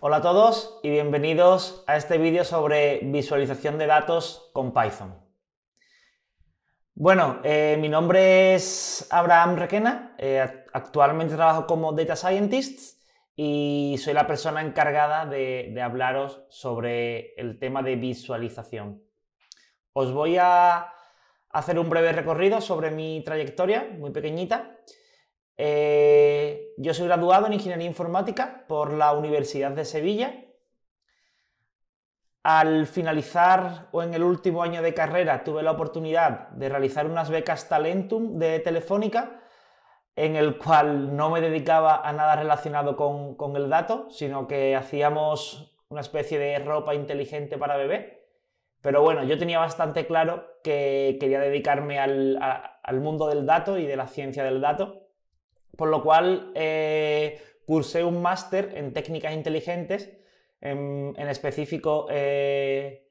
Hola a todos y bienvenidos a este vídeo sobre visualización de datos con Python. Bueno, eh, mi nombre es Abraham Requena, eh, actualmente trabajo como Data Scientist y soy la persona encargada de, hablaros sobre el tema de visualización. Os voy a hacer un breve recorrido sobre mi trayectoria, muy pequeñita. Eh, yo soy graduado en Ingeniería Informática por la Universidad de Sevilla. Al finalizar o en el último año de carrera tuve la oportunidad de realizar unas becas Talentum de Telefónica, en el cual no me dedicaba a nada relacionado con, con el dato, sino que hacíamos una especie de ropa inteligente para bebé. Pero bueno, yo tenía bastante claro que quería dedicarme al, al mundo del dato y de la ciencia del dato. Por lo cual, eh, cursé un máster en técnicas inteligentes, en, específico eh,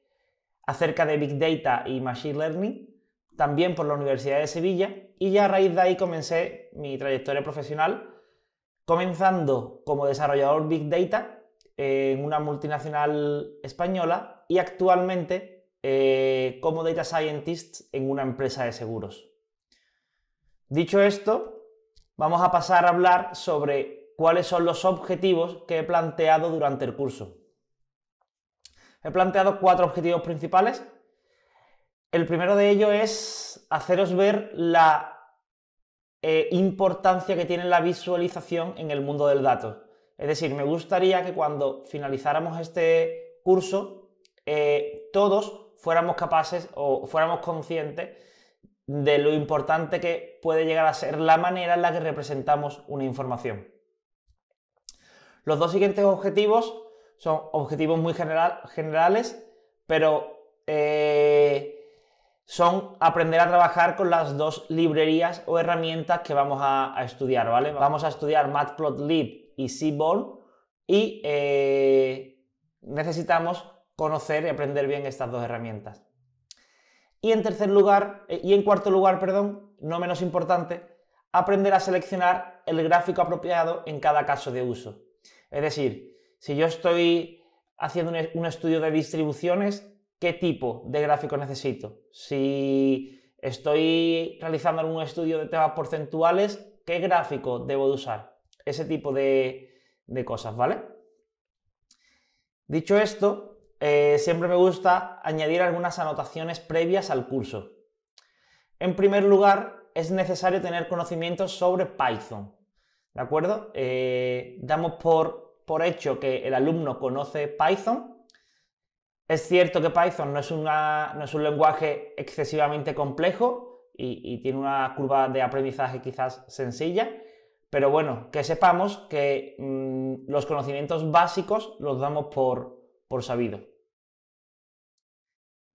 acerca de Big Data y Machine Learning, también por la Universidad de Sevilla, y ya a raíz de ahí comencé mi trayectoria profesional, comenzando como desarrollador Big Data en una multinacional española y actualmente eh, como data scientist en una empresa de seguros. Dicho esto, vamos a pasar a hablar sobre cuáles son los objetivos que he planteado durante el curso. He planteado cuatro objetivos principales. El primero de ellos es haceros ver la eh, importancia que tiene la visualización en el mundo del dato. Es decir, me gustaría que cuando finalizáramos este curso, eh, todos fuéramos capaces o fuéramos conscientes de lo importante que puede llegar a ser la manera en la que representamos una información. Los dos siguientes objetivos son objetivos muy general, generales, pero eh, son aprender a trabajar con las dos librerías o herramientas que vamos a, estudiar, ¿vale? Vamos a estudiar Matplotlib y Seaborn y eh, necesitamos conocer y aprender bien estas dos herramientas. Y en tercer lugar, eh, y en cuarto lugar, perdón, no menos importante, aprender a seleccionar el gráfico apropiado en cada caso de uso. Es decir, si yo estoy haciendo un estudio de distribuciones, ¿qué tipo de gráfico necesito? Si estoy realizando algún estudio de temas porcentuales, ¿qué gráfico debo de usar? Ese tipo de cosas, ¿vale? Dicho esto, eh, siempre me gusta añadir algunas anotaciones previas al curso. En primer lugar, es necesario tener conocimientos sobre Python. ¿De acuerdo? Eh, damos por, por hecho que el alumno conoce Python. Es cierto que Python no es, un lenguaje excesivamente complejo y, tiene una curva de aprendizaje quizás sencilla, pero bueno, que sepamos que mm, los conocimientos básicos los damos por, por sabido.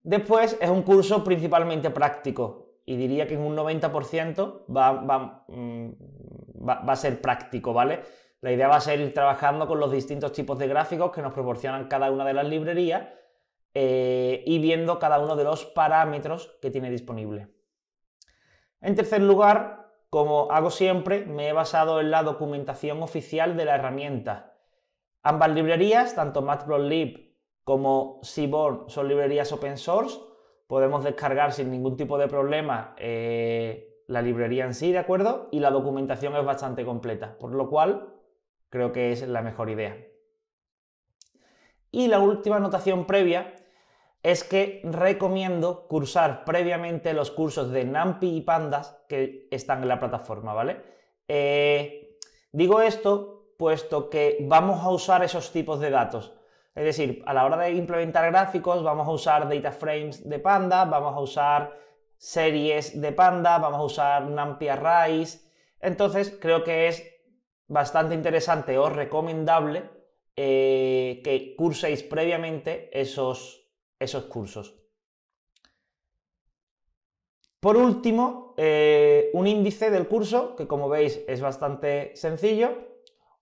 Después es un curso principalmente práctico y diría que en un 90% mm, va, a ser práctico, ¿vale? La idea va a ser ir trabajando con los distintos tipos de gráficos que nos proporcionan cada una de las librerías eh, y viendo cada uno de los parámetros que tiene disponible. En tercer lugar, como hago siempre, me he basado en la documentación oficial de la herramienta. Ambas librerías, tanto Matplotlib como Seaborn, son librerías open source. Podemos descargar sin ningún tipo de problema eh, la librería en sí, ¿de acuerdo? Y la documentación es bastante completa, por lo cual creo que es la mejor idea. Y la última anotación previa es que recomiendo cursar previamente los cursos de Nampi y Pandas que están en la plataforma, ¿vale? Eh, digo esto puesto que vamos a usar esos tipos de datos. Es decir, a la hora de implementar gráficos, vamos a usar data frames de Panda, vamos a usar series de Panda, vamos a usar NumPy arrays. Entonces, creo que es bastante interesante o recomendable eh, que curséis previamente esos, esos cursos. Por último, eh, un índice del curso, que como veis es bastante sencillo,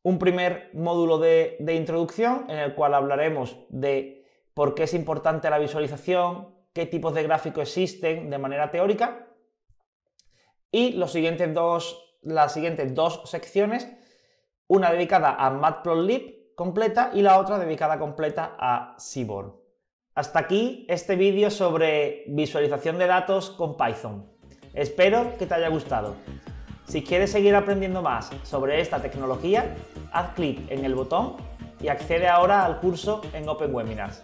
un primer módulo de, introducción en el cual hablaremos de por qué es importante la visualización, qué tipos de gráficos existen de manera teórica. Y los siguientes dos, las siguientes dos secciones, una dedicada a Matplotlib completa y la otra dedicada completa a Seaborn. Hasta aquí este vídeo sobre visualización de datos con Python. Espero que te haya gustado. Si quieres seguir aprendiendo más sobre esta tecnología, haz clic en el botón y accede ahora al curso en Open Webinars.